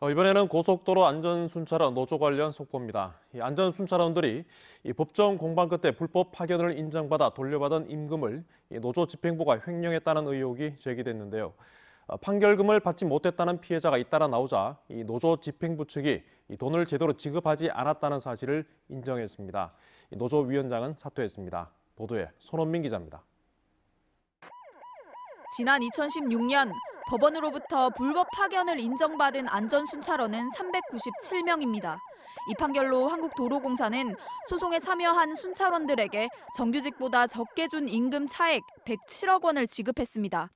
어, 이번에는 고속도로 안전순찰원 노조 관련 속보입니다. 안전순찰원들이 법정 공방 끝에 불법 파견을 인정받아 돌려받은 임금을 노조 집행부가 횡령했다는 의혹이 제기됐는데요. 어, 판결금을 받지 못했다는 피해자가 잇따라 나오자 노조 집행부 측이 돈을 제대로 지급하지 않았다는 사실을 인정했습니다. 노조 위원장은 사퇴했습니다. 보도에 손원민 기자입니다. 지난 2016년 법원으로부터 불법 파견을 인정받은 안전순찰원은 397명입니다. 이 판결로 한국도로공사는 소송에 참여한 순찰원들에게 정규직보다 적게 준 임금 차액 107억 원을 지급했습니다.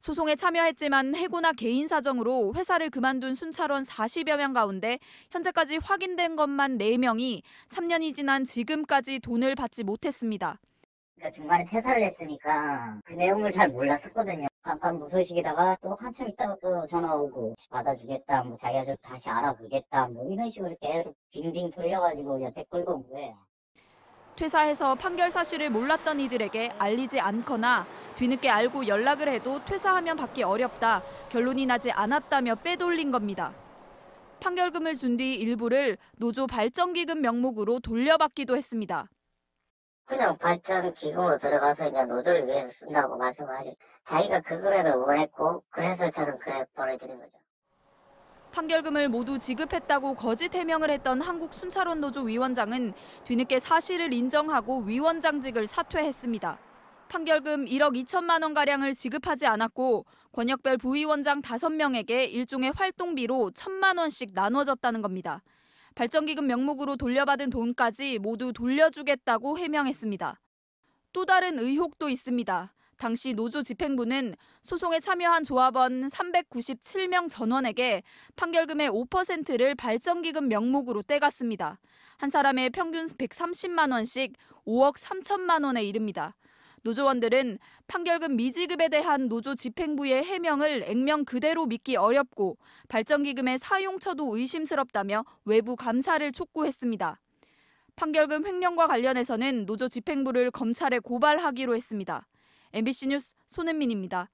소송에 참여했지만 해고나 개인 사정으로 회사를 그만둔 순찰원 40여 명 가운데 현재까지 확인된 것만 4명이 3년이 지난 지금까지 돈을 받지 못했습니다. 그러니까 중간에 퇴사를 했으니까 그 내용을 잘 몰랐었거든요. 잠깐 무소식이다가 또 한참 있다가 또 전화 오고 받아주겠다 뭐 자기가 좀 다시 알아보겠다 뭐 이런 식으로 계속 빙빙 돌려가지고 여태 끌고 온 거예요. 퇴사해서 판결 사실을 몰랐던 이들에게 알리지 않거나 뒤늦게 알고 연락을 해도 퇴사하면 받기 어렵다 결론이 나지 않았다며 빼돌린 겁니다. 판결금을 준 뒤 일부를 노조 발전기금 명목으로 돌려받기도 했습니다. 그냥 발전 기금으로 들어가서 이제 노조를 위해서 쓴다고 말씀을 하셨 자기가 그 금액을 원했고 그래서 저는 그래 보내드린 거죠. 판결금을 모두 지급했다고 거짓 해명을 했던 한국순찰원 노조 위원장은 뒤늦게 사실을 인정하고 위원장직을 사퇴했습니다. 판결금 1억 2천만 원가량을 지급하지 않았고 권역별 부위원장 5명에게 일종의 활동비로 천만 원씩 나눠졌다는 겁니다. 발전기금 명목으로 돌려받은 돈까지 모두 돌려주겠다고 해명했습니다. 또 다른 의혹도 있습니다. 당시 노조 집행부는 소송에 참여한 조합원 397명 전원에게 판결금의 5%를 발전기금 명목으로 떼갔습니다. 한 사람의 평균 130만 원씩 5억 3천만 원에 이릅니다. 노조원들은 판결금 미지급에 대한 노조 집행부의 해명을 액면 그대로 믿기 어렵고 발전기금의 사용처도 의심스럽다며 외부 감사를 촉구했습니다. 판결금 횡령과 관련해서는 노조 집행부를 검찰에 고발하기로 했습니다. MBC 뉴스 손은민입니다.